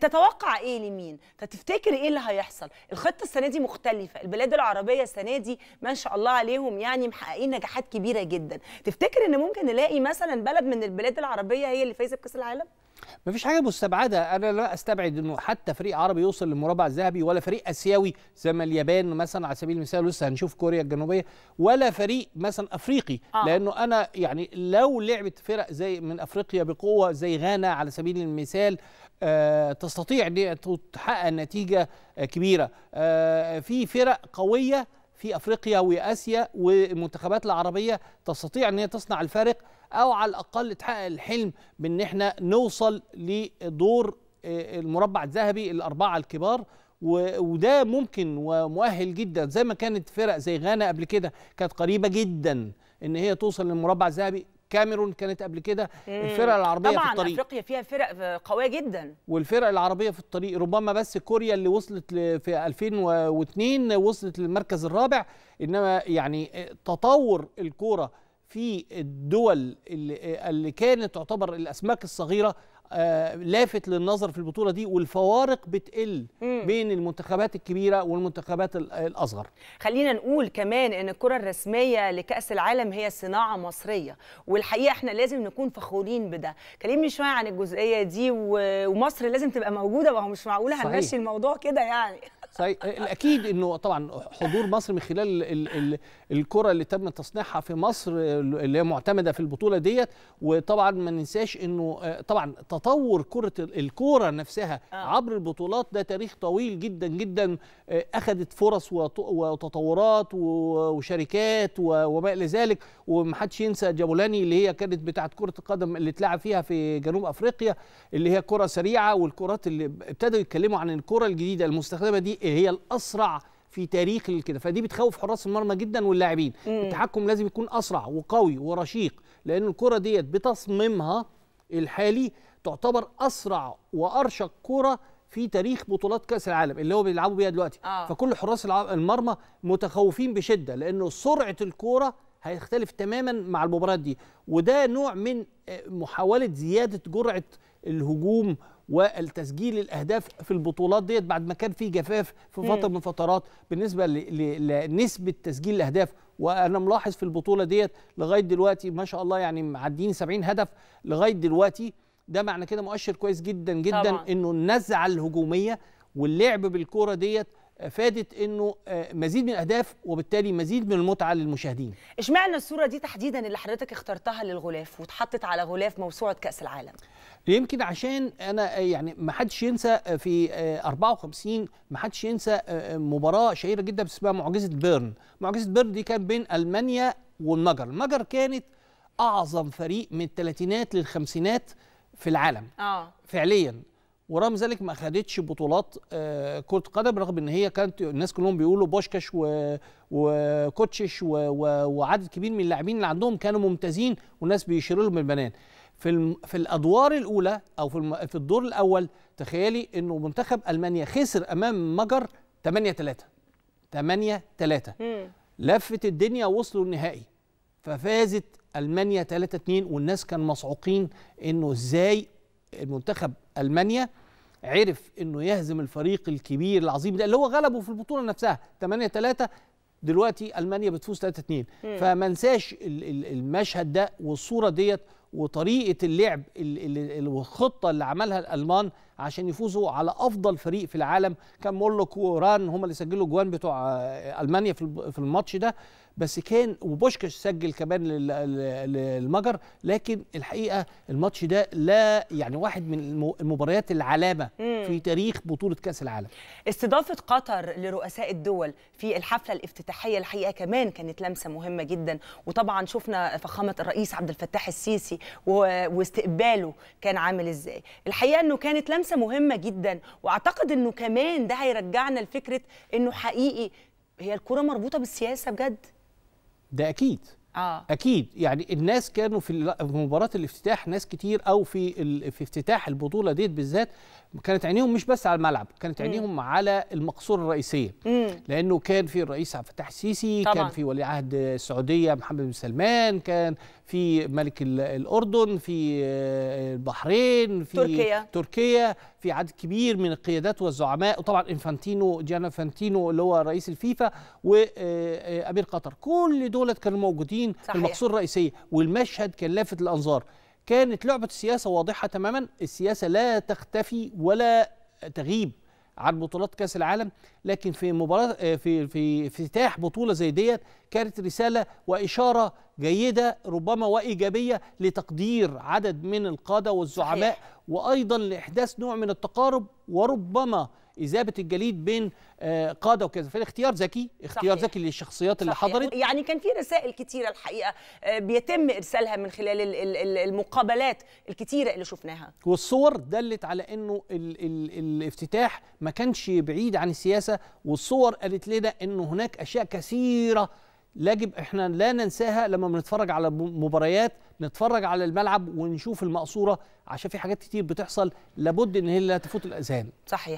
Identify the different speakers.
Speaker 1: تتوقع ايه لمين فتفتكر ايه اللي هيحصل الخطه السنه دي مختلفه البلاد العربيه السنه دي ما شاء الله عليهم يعني محققين نجاحات كبيره جدا تفتكر ان ممكن نلاقي مثلا بلد من البلاد العربيه هي اللي فايزه بكاس العالم
Speaker 2: ما فيش حاجه مستبعده انا لا استبعد انه حتى فريق عربي يوصل للمربع الذهبي ولا فريق اسيوي زي ما اليابان مثلا على سبيل المثال لسه هنشوف كوريا الجنوبيه ولا فريق مثلا افريقي آه. لانه انا يعني لو لعبت فرق زي من افريقيا بقوه زي غانا على سبيل المثال آه تستطيع ان تحقق نتيجه كبيره آه في فرق قويه في افريقيا واسيا والمنتخبات العربيه تستطيع ان هي تصنع الفارق او على الاقل تحقق الحلم بان احنا نوصل لدور آه، المربع الذهبي الاربعه الكبار وده ممكن ومؤهل جدا زي ما كانت فرق زي غانا قبل كده كانت قريبه جدا ان هي توصل للمربع الذهبي كاميرون كانت قبل كده الفرق العربيه في الطريق طبعا
Speaker 1: افريقيا فيها فرق آه، قويه جدا
Speaker 2: والفرق العربيه في الطريق ربما بس كوريا اللي وصلت في 2002 وصلت للمركز الرابع انما يعني آه، تطور الكوره في الدول اللي, اللي كانت تعتبر الاسماك الصغيره آه، لافت للنظر في البطوله دي والفوارق بتقل بين المنتخبات الكبيره والمنتخبات الاصغر
Speaker 1: خلينا نقول كمان ان الكره الرسميه لكاس العالم هي صناعه مصريه والحقيقه احنا لازم نكون فخورين بده كلمني شويه عن الجزئيه دي ومصر لازم تبقى موجوده وهو مش معقوله هنمشي الموضوع كده يعني صحيح الاكيد انه طبعا
Speaker 2: حضور مصر من خلال ال ال الكره اللي تم تصنيعها في مصر اللي هي معتمده في البطوله ديت وطبعا ما ننساش انه طبعا تطور كره الكوره نفسها آه. عبر البطولات ده تاريخ طويل جدا جدا اخذت فرص وتطورات وشركات وما الى ذلك ومحدش ينسى جابولاني اللي هي كانت بتاعه كره القدم اللي اتلعب فيها في جنوب افريقيا اللي هي كره سريعه والكرات اللي ابتدوا يتكلموا عن الكره الجديده المستخدمه دي هي الاسرع في تاريخ كده فدي بتخوف حراس المرمى جدا واللاعبين التحكم لازم يكون اسرع وقوي ورشيق لان الكره ديت بتصميمها الحالي تعتبر اسرع وارشق كره في تاريخ بطولات كاس العالم اللي هو بيلعبوا بيها دلوقتي آه. فكل حراس المرمى متخوفين بشده لانه سرعه الكوره هيختلف تماما مع المباريات دي وده نوع من آه، محاوله زياده جرعه الهجوم والتسجيل الاهداف في البطولات ديت بعد ما كان في جفاف في فتره من فترات بالنسبه لنسبه تسجيل الاهداف وانا ملاحظ في البطوله ديت لغايه دلوقتي ما شاء الله يعني معديين 70 هدف لغايه دلوقتي ده معنى كده مؤشر كويس جدا جدا طبعا. انه النزعه الهجوميه واللعب بالكوره ديت فادت انه آه، مزيد من الاهداف وبالتالي مزيد من المتعه للمشاهدين
Speaker 1: اشمعنى الصوره دي تحديدا اللي حضرتك اخترتها للغلاف واتحطت على غلاف موسوعه كاس العالم
Speaker 2: يمكن عشان انا آه، يعني ما حدش ينسى آه، في 54 ما حدش ينسى مباراه شهيره جدا اسمها معجزه بيرن معجزه بيرن دي كانت بين المانيا والمجر المجر كانت اعظم فريق من الثلاثينات للخمسينات في العالم آه. فعليا ورغم ذلك ما خدتش بطولات آه، كره قدم رغم ان هي كانت الناس كلهم بيقولوا بوشكاش وكوتشش وعدد كبير من اللاعبين اللي عندهم كانوا ممتازين والناس بيشيروا لهم البنان في في الادوار الاولى او في في الدور الاول تخيلي انه منتخب المانيا خسر امام مجر 8 3 8 3 لفت الدنيا وصلوا النهائي ففازت المانيا 3 2 والناس كانوا مصعوقين انه ازاي المنتخب المانيا عرف انه يهزم الفريق الكبير العظيم ده اللي هو غلبه في البطوله نفسها 8 3 دلوقتي المانيا بتفوز 3 2 فما انساش المشهد ده والصوره ديت وطريقه اللعب والخطه اللي عملها الالمان عشان يفوزوا على افضل فريق في العالم كان مولك وران هم اللي سجلوا جوان بتوع المانيا في الماتش ده بس كان وبوشكش سجل كمان للمجر لكن الحقيقه الماتش ده لا يعني واحد من المباريات العلامه في تاريخ بطوله كاس العالم
Speaker 1: استضافه قطر لرؤساء الدول في الحفله الافتتاحيه الحقيقه كمان كانت لمسه مهمه جدا وطبعا شفنا فخامه الرئيس عبد الفتاح السيسي واستقباله كان عامل ازاي الحقيقه انه كانت لمسه مهمه جدا واعتقد انه كمان ده هيرجعنا لفكره انه حقيقي هي الكرة مربوطة بالسياسة بجد
Speaker 2: ده أكيد آه. اكيد يعني الناس كانوا في مباراه الافتتاح ناس كتير او في في افتتاح البطوله ديت بالذات كانت عينيهم مش بس على الملعب كانت عينيهم م. على المقصوره الرئيسيه م. لانه كان في الرئيس عبد الفتاح السيسي طبعا. كان في ولي عهد السعوديه محمد بن سلمان كان في ملك الاردن في آه، البحرين في تركيا تركيا في عدد كبير من القيادات والزعماء وطبعا انفانتينو جانا فانتينو اللي هو رئيس الفيفا وامير آه، آه، قطر كل دولت كانوا موجودين الموجودين صحيح. المقصود الرئيسيه والمشهد كان لافت للانظار كانت لعبه السياسه واضحه تماما السياسه لا تختفي ولا تغيب عن بطولات كاس العالم لكن في مباراه آه، في في افتتاح بطوله زي ديت كانت رساله واشاره جيده ربما وايجابيه لتقدير عدد من القاده والزعماء صحيح. وايضا لاحداث نوع من التقارب وربما اذابه الجليد بين آه، قاده وكذا فالاختيار ذكي اختيار ذكي للشخصيات اللي صحيح. حضرت
Speaker 1: يعني كان في رسائل كتيره الحقيقه آه، بيتم ارسالها من خلال المقابلات الكتيره اللي شفناها
Speaker 2: والصور دلت على انه ال ال الافتتاح ما كانش بعيد عن السياسه والصور قالت لنا انه هناك اشياء كثيره يجب احنا لا ننساها لما بنتفرج على مباريات نتفرج على الملعب ونشوف المقصوره عشان في حاجات كتير بتحصل لابد ان هي لا تفوت الاذهان صحيح